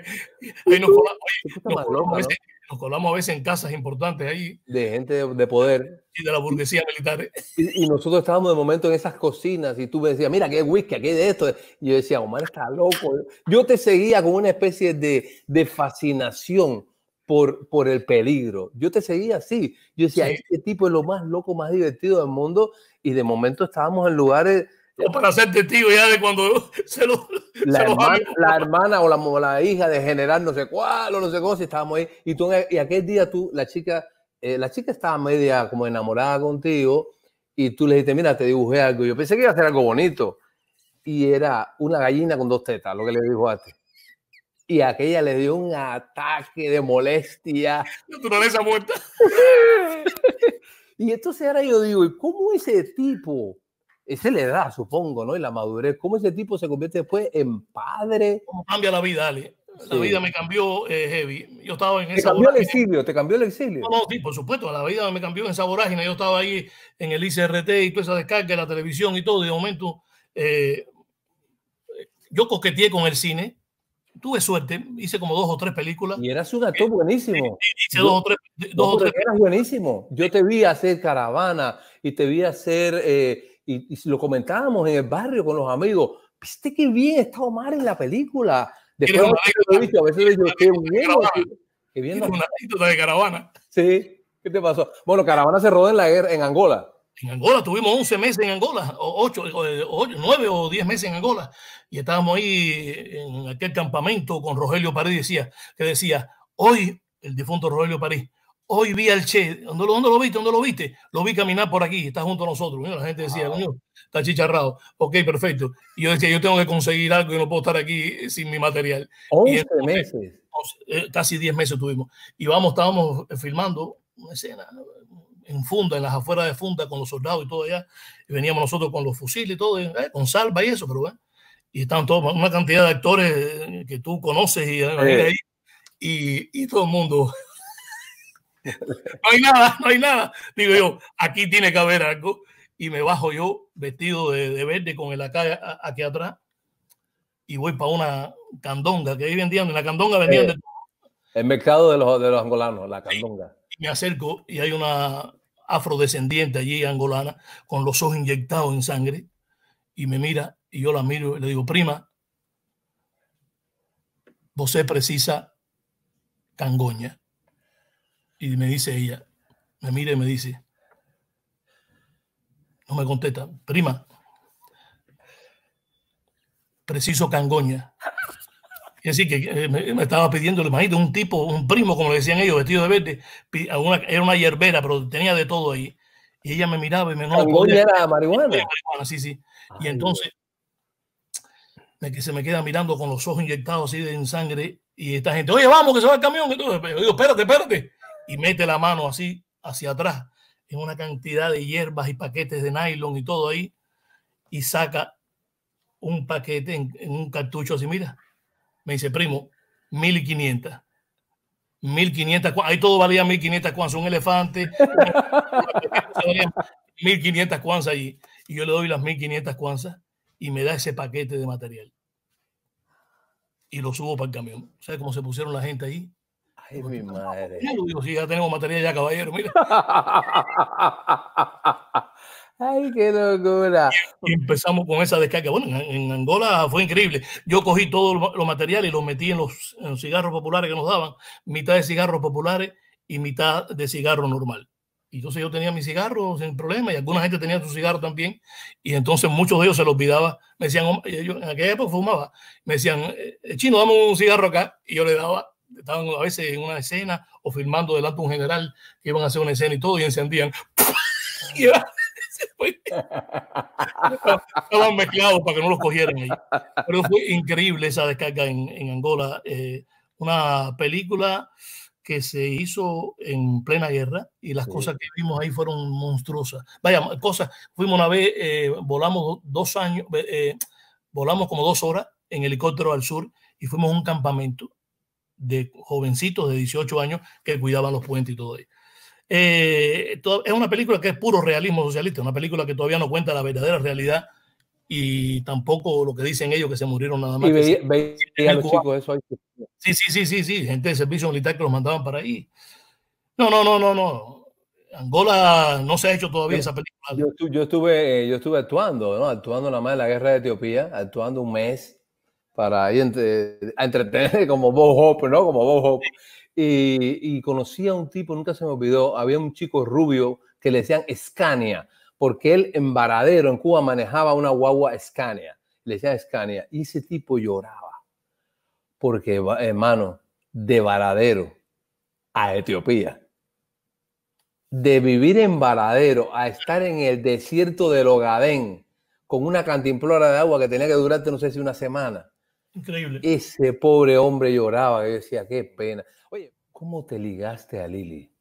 nos, colamos, nos colamos a veces en casas importantes ahí. De gente de poder y de la burguesía militar. ¿eh? Y, nosotros estábamos de momento en esas cocinas y tú me decías, mira, qué whisky, qué de esto. Y yo decía, Omar está loco. ¿eh?". Yo te seguía con una especie de, de fascinación por, por el peligro. Yo te seguía así. Yo decía, este tipo es lo más loco, más divertido del mundo. Y de momento estábamos en lugares para ser testigo ya de cuando se, la, hermana, la, hermana, o la, la, hija de general no sé cuál o no sé cómo, si estábamos ahí. Y, tú, y aquel día tú, la chica eh, la chica estaba media como enamorada contigo y tú le dijiste, mira, te dibujé algo. Yo pensé que iba a ser algo bonito. Y era una gallina con dos tetas, lo que le dijo a ti. Este. Y aquella le dio un ataque de molestia. Naturaleza muerta. y entonces ahora yo digo, ¿y cómo ese tipo, ese le da, supongo, ¿no? Y la madurez, ¿cómo ese tipo se convierte después en padre? cambia la vida, Ale? la vida me cambió eh, heavy. Yo estaba en esa cambió el exilio? ¿Te cambió el exilio? No, sí, por supuesto, la vida me cambió en esa vorágine. Yo estaba ahí en el ICRT y toda esa descarga la televisión y todo. De momento, eh, yo coqueteé con el cine. Tuve suerte, hice como dos o tres películas. Y eras un actor eh, buenísimo. Hice dos o tres. Dos o tres buenísimo. Yo te vi hacer caravana y te vi hacer, y, lo comentábamos en el barrio con los amigos. ¿Viste qué bien está Omar en la película? qué bueno. bien. Una anécdota de caravana. Sí, ¿qué te pasó? Bueno, caravana se rodó en la en Angola. En Angola tuvimos 11 meses en Angola, 8, 8, 9 o 10 meses en Angola, y estábamos ahí en aquel campamento con Rogelio París, que decía, hoy el difunto Rogelio París, Hoy vi al Che. ¿Dónde, lo viste? ¿Dónde lo viste? Lo vi caminar por aquí, está junto a nosotros. ¿eh? La gente decía, coño, está chicharrado. Ok, perfecto. Y yo decía, yo tengo que conseguir algo y no puedo estar aquí eh, sin mi material. 11 meses. Eh, casi 10 meses tuvimos. Y vamos, estábamos filmando una escena en Funda, en las afueras de Funda, con los soldados y todo allá. Y veníamos nosotros con los fusiles y todo, con salva y eso, pero bueno, Y están todos, una cantidad de actores que tú conoces y, y todo el mundo no hay nada, no hay nada. Digo yo, aquí tiene que haber algo. Y me bajo yo vestido de, verde con el acá aquí atrás y voy para una candonga que ahí vendían. En la candonga vendían. Eh, el mercado de los, de los angolanos, la candonga. me acerco y hay una afrodescendiente allí angolana con los ojos inyectados en sangre y me mira y yo la miro y le digo, prima, vos precisa cangoña. Y me dice ella, me mira y me dice, no me contesta, prima, preciso cangoña. es así que eh, me, estaba pidiendo, imagínate, un tipo, un primo, como le decían ellos, vestido de verde, era una hierbera, pero tenía de todo ahí. Y ella me miraba y me... Cangoña era marihuana. Sí, sí. Y entonces que se me queda mirando con los ojos inyectados así en sangre y esta gente, oye, vamos, que se va el camión. Y yo digo, espérate, espérate y mete la mano así hacia atrás en una cantidad de hierbas y paquetes de nylon y todo ahí y saca un paquete en, un cartucho así, mira. Me dice, primo, 1500. 1500, ahí todo valía 1500 cuanzas, un elefante, 1500 cuanzas allí. Y yo le doy las 1500 cuanzas y me da ese paquete de material. Y lo subo para el camión. ¿Sabes cómo se pusieron la gente ahí? Ay, mi madre. Digo, sí, ya tenemos material ya, caballero, mira. Ay, qué locura. empezamos con esa descarga. Bueno, en Angola fue increíble. Yo cogí todos los lo materiales y los metí en los, cigarros populares que nos daban, mitad de cigarros populares y mitad de cigarro normal. Y entonces yo tenía mis cigarros sin problema y alguna gente tenía su cigarro también. Y entonces muchos de ellos se los olvidaba. Me decían, yo en aquella época fumaba. Me decían, eh, eh, chino, dame un cigarro acá. Y yo le daba estaban a veces en una escena o filmando delante de un general que iban a hacer una escena y todo y encendían. estaban mezclados para que no los cogieran ahí. Pero fue increíble esa descarga en, en Angola. Eh, una película que se hizo en plena guerra y las cosas que vimos ahí fueron monstruosas. Vaya, cosas, fuimos una vez, eh, volamos dos años, eh, volamos como dos horas en helicóptero al sur y fuimos a un campamento de jovencitos de 18 años que cuidaban los puentes y todo eso eh, es una película que es puro realismo socialista, una película que todavía no cuenta la verdadera realidad y tampoco lo que dicen ellos que se murieron nada más. sí, Sí, sí, sí, sí, gente de servicio militar que los mandaban para ahí. No, no, no, no, no. Angola no se ha hecho todavía esa película. Yo, yo, estuve, eh, yo estuve actuando, Actuando nada más en la guerra de Etiopía, actuando un mes para ir entre, entretener como Bob Hope, ¿no? Como Bob Y, conocía conocí a un tipo, nunca se me olvidó, había un chico rubio que le decían Scania, porque él en Varadero, en Cuba, manejaba una guagua Scania. Le decían Scania. Y ese tipo lloraba. Porque, hermano, de Varadero a Etiopía, de vivir en Varadero a estar en el desierto de Logadén con una cantimplora de agua que tenía que durarte, no sé si una semana, Increíble. Ese pobre hombre lloraba, y decía, qué pena. Oye, ¿cómo te ligaste a Lili?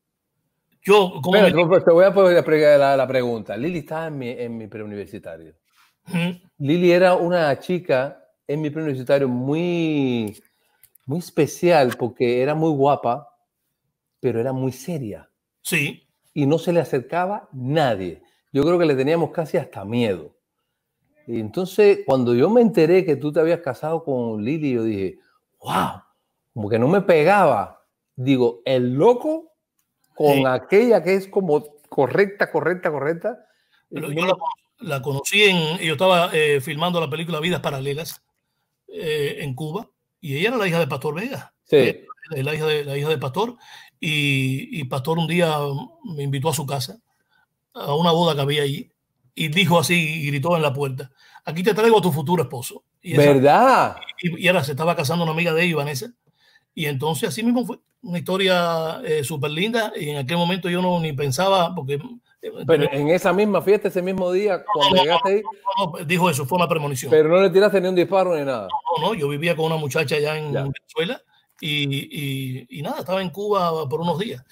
Yo, ¿cómo pues, pues, Te voy a poner la, pregunta. Lili estaba en mi, en mi preuniversitario. ¿Mm? Lili era una chica en mi preuniversitario muy, muy especial porque era muy guapa, pero era muy seria. Sí. Y no se le acercaba nadie. Yo creo que le teníamos casi hasta miedo. Y entonces, cuando yo me enteré que tú te habías casado con Lili, yo dije, wow, como que no me pegaba. Digo, el loco con aquella que es como correcta, correcta, correcta. Eh, yo la, conocí en, yo estaba eh, filmando la película Vidas Paralelas eh, en Cuba y ella era la hija de Pastor Vega. Sí. es la hija de, la hija de Pastor y Pastor un día me invitó a su casa a una boda que había allí y dijo así y gritó en la puerta, aquí te traigo a tu futuro esposo. Y ¿Verdad? Y, ahora se estaba casando una amiga de ella, Vanessa. Y entonces así mismo fue una historia eh, súper linda y en aquel momento yo no ni pensaba porque... Eh, Pero en esa misma fiesta, ese mismo día, cuando llegaste ahí... Pues, dijo eso, fue una premonición. Pero no le tiraste ni un disparo ni nada. No, no, yo vivía con una muchacha allá en Venezuela y, y nada, estaba en Cuba por unos días.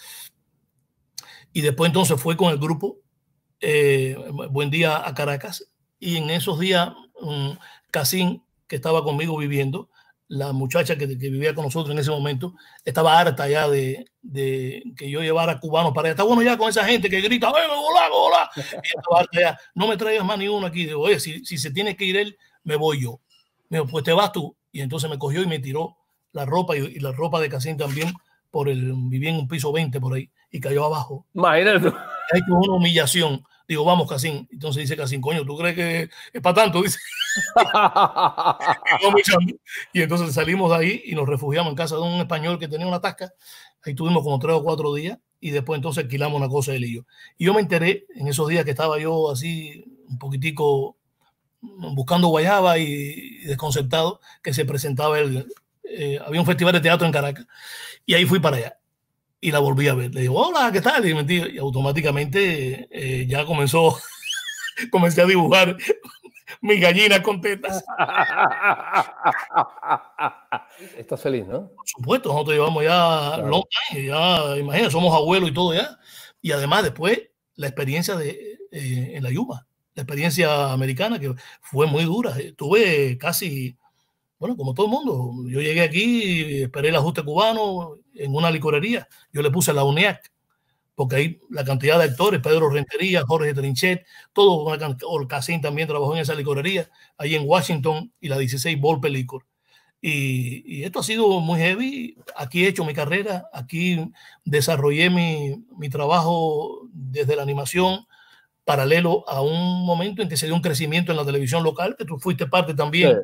Y después entonces fue con el grupo eh, buen día a Caracas. Y en esos días, um, que estaba conmigo viviendo, la muchacha que, vivía con nosotros en ese momento, estaba harta ya de, que yo llevara cubanos para allá. Está bueno ya con esa gente que grita, ¡Ven, hola, No me traigas más ni uno aquí. Digo, oye, si, se tiene que ir él, me voy yo. Me pues te vas tú. Y entonces me cogió y me tiró la ropa y, la ropa de Casín también por el, vivía en un piso 20 por ahí y cayó abajo. Imagínate. Hay que una humillación. Digo, vamos, Casín. Entonces dice Casín, coño, ¿tú crees que es para tanto? Dice. y entonces salimos de ahí y nos refugiamos en casa de un español que tenía una tasca. Ahí tuvimos como tres o cuatro días y después entonces alquilamos una cosa él y yo. Y yo me enteré en esos días que estaba yo así un poquitico mm, buscando guayaba y desconcertado que se presentaba el... Eh, había un festival de teatro en Caracas y ahí fui para allá y la volví a ver. Le digo, hola, ¿qué tal? Y, automáticamente eh, ya comenzó, comencé a dibujar mis gallinas contentas. Estás feliz, ¿no? Por supuesto, nosotros llevamos ya long ya, imagínate, somos abuelos y todo ya. Y además después la experiencia de, eh, en la Yuma, la experiencia americana que fue muy dura. Tuve casi, bueno, como todo el mundo, yo llegué aquí, esperé el ajuste cubano, en una licorería. Yo le puse la UNIAC, porque ahí la cantidad de actores, Pedro Rentería, Jorge Trinchet, todo el Orcasín también trabajó en esa licorería, ahí en Washington y la 16 Volpe Licor. Y, esto ha sido muy heavy. Aquí he hecho mi carrera, aquí desarrollé mi, mi trabajo desde la animación, paralelo a un momento en que se dio un crecimiento en la televisión local, que tú fuiste parte también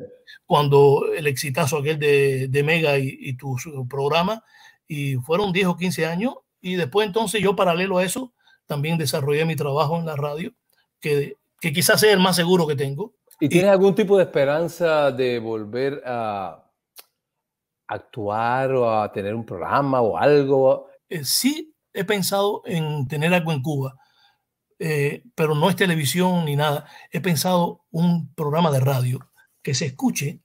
cuando el exitazo aquel de, de Mega y, tu programa y fueron 10 o 15 años y después entonces yo paralelo a eso también desarrollé mi trabajo en la radio, que, que quizás sea el más seguro que tengo. ¿Y tienes algún tipo de esperanza de volver a actuar o a tener un programa o algo? Eh, sí, he pensado en tener algo en Cuba, eh, pero no es televisión ni nada. He pensado un programa de radio que se escuche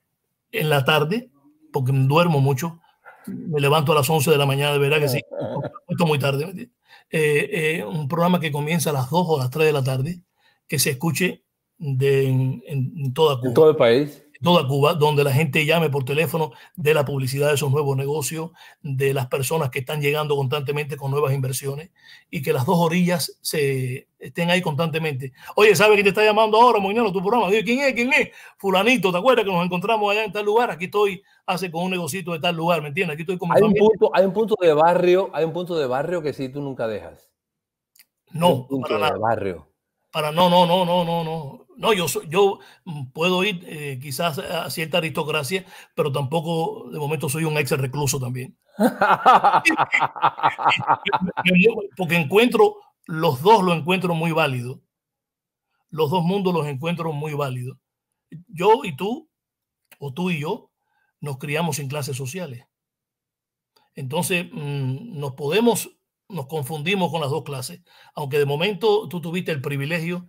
en la tarde, porque duermo mucho, me levanto a las 11 de la mañana, de verdad que sí, ah, ah. esto muy tarde. Eh, eh, un programa que comienza a las 2 o a las 3 de la tarde, que se escuche en, en toda En todo el país toda Cuba, donde la gente llame por teléfono de la publicidad de esos nuevos negocios, de las personas que están llegando constantemente con nuevas inversiones y que las dos orillas se estén ahí constantemente. Oye, ¿sabe quién te está llamando ahora, Moñano, tu programa? Digo, ¿quién es? ¿Quién es? Fulanito, ¿te acuerdas que nos encontramos allá en tal lugar? Aquí estoy hace con un negocito de tal lugar, ¿me entiendes? Aquí estoy con hay un punto, Hay un punto de barrio, hay un punto de barrio que sí tú nunca dejas. No, un punto barrio para no, no, no, no, no, no. No, yo, yo mm, puedo ir eh, quizás a cierta aristocracia, pero tampoco de momento soy un ex recluso también. Porque encuentro, los dos lo encuentro muy válido. Los dos mundos los encuentro muy válidos. Yo y tú, o tú y yo, nos criamos en clases sociales. Entonces, mm, nos podemos nos confundimos con las dos clases, aunque de momento tú tuviste el privilegio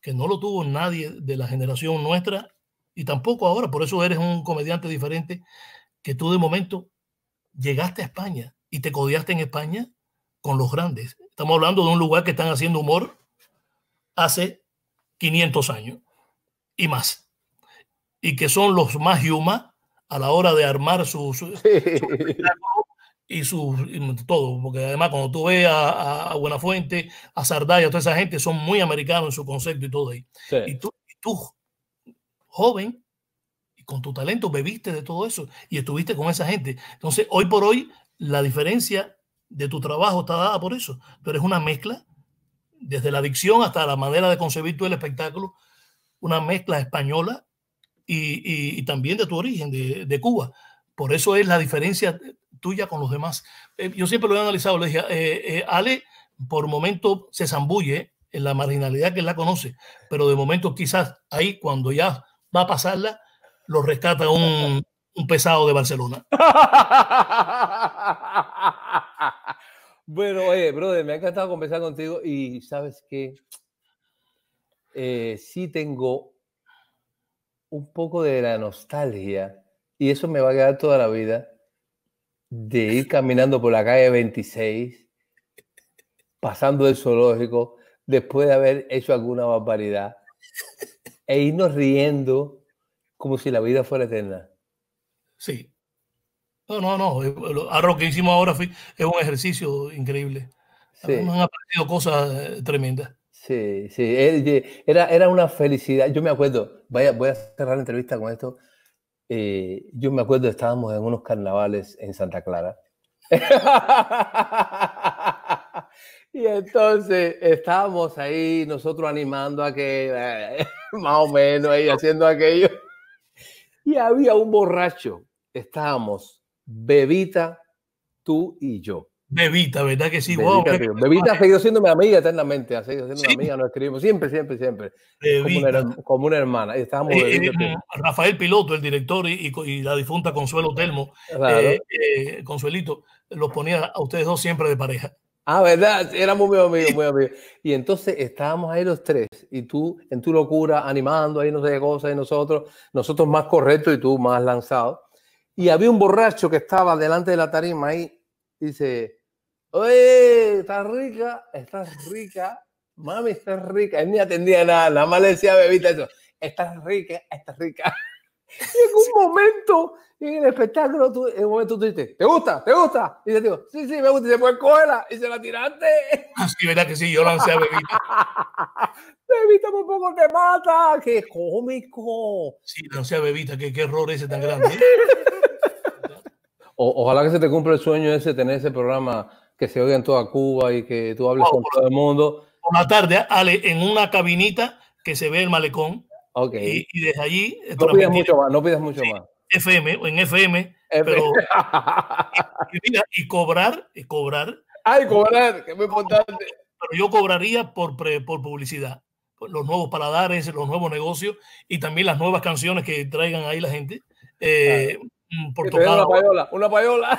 que no lo tuvo nadie de la generación nuestra y tampoco ahora, por eso eres un comediante diferente, que tú de momento llegaste a España y te codiaste en España con los grandes. Estamos hablando de un lugar que están haciendo humor hace 500 años y más, y que son los más yuma a la hora de armar sus... su y su todo, porque además cuando tú ves a, a Buenafuente, a Sardaya, toda esa gente son muy americanos en su concepto y todo ahí. Y, tú, tú, joven, y con tu talento bebiste de todo eso y estuviste con esa gente. Entonces, hoy por hoy, la diferencia de tu trabajo está dada por eso. Tú eres una mezcla, desde la dicción hasta la manera de concebir tú el espectáculo, una mezcla española y, y, y también de tu origen, de, de Cuba. Por eso es la diferencia tuya con los demás. Eh, yo siempre lo he analizado, le dije, eh, eh, Ale por momento se zambulle en la marginalidad que él la conoce, pero de momento quizás ahí cuando ya va a pasarla, lo rescata un, pesado de Barcelona. bueno, oye, brother, me ha encantado conversar contigo y sabes qué? sí tengo un poco de la nostalgia y eso me va a quedar toda la vida de ir caminando por la calle 26, pasando el zoológico, después de haber hecho alguna barbaridad, e irnos riendo como si la vida fuera eterna. Sí. No, no, no. Eh, ah, lo que hicimos ahora es un ejercicio increíble. Nos han aprendido cosas eh, tremendas. Sí, sí. Era, era una felicidad. Yo me acuerdo, vaya, voy a cerrar la entrevista con esto eh, yo me acuerdo, estábamos en unos carnavales en Santa Clara. y entonces estábamos ahí nosotros animando a que, más o menos, ahí haciendo aquello. Y había un borracho. Estábamos, Bebita, tú y yo. Bebita, ¿verdad que sí? Bebita, wow, ha seguido siendo mi amiga eternamente, ha seguido siendo mi amiga, nos escribimos siempre, siempre, siempre. Como una, como una, hermana. Estábamos eh, eh, eh, Rafael Piloto, el director, y, la difunta Consuelo Telmo, Consuelito, los ponía a ustedes dos siempre de pareja. Ah, ¿verdad? Éramos muy amigos, muy amigos. Y entonces estábamos ahí los tres, y tú en tu locura, animando ahí no sé qué cosas, y nosotros, nosotros más correctos y tú más lanzado. Y había un borracho que estaba delante de la tarima ahí, dice Oye, estás rica, estás rica, mami, estás rica. Él ni atendía nada, nada más le decía bebita eso, estás rica, estás rica. Y en un momento, en el espectáculo, en un momento tú dices, ¿te gusta? ¿Te gusta? Y yo digo, sí, sí, me gusta. Y se a cogerla y se la tiraste. Ah, sí, verdad que sí, yo lancé a Bebita. Bebita por poco te mata, qué cómico. Sí, lancé a Bebita, qué, qué error ese tan grande. ojalá que se te cumpla el sueño ese, tener ese programa que se oiga en toda Cuba y que tú hables oh, con todo el mundo. una tarde, Ale, en una cabinita que se ve el malecón. Ok. Y, desde allí. No pides mucho más, no pides mucho más. FM, en FM. pero, y, cobrar, y cobrar. Ay, cobrar, que es muy importante. Pero yo cobraría por, por publicidad los nuevos paladares, los nuevos negocios y también las nuevas canciones que traigan ahí la gente. Eh, mm, por tocar. Una payola, una payola.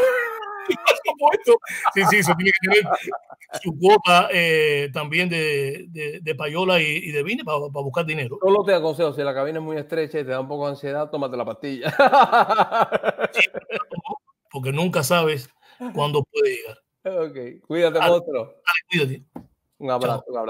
sí, sí, eso tiene que tener su cuota eh, también de, payola y, de vino para, buscar dinero. Solo te aconsejo, si la cabina es muy estrecha y te da un poco de ansiedad, tómate la pastilla. porque nunca sabes cuándo puede llegar. Ok, cuídate, monstruo. cuídate. Un abrazo, un abrazo.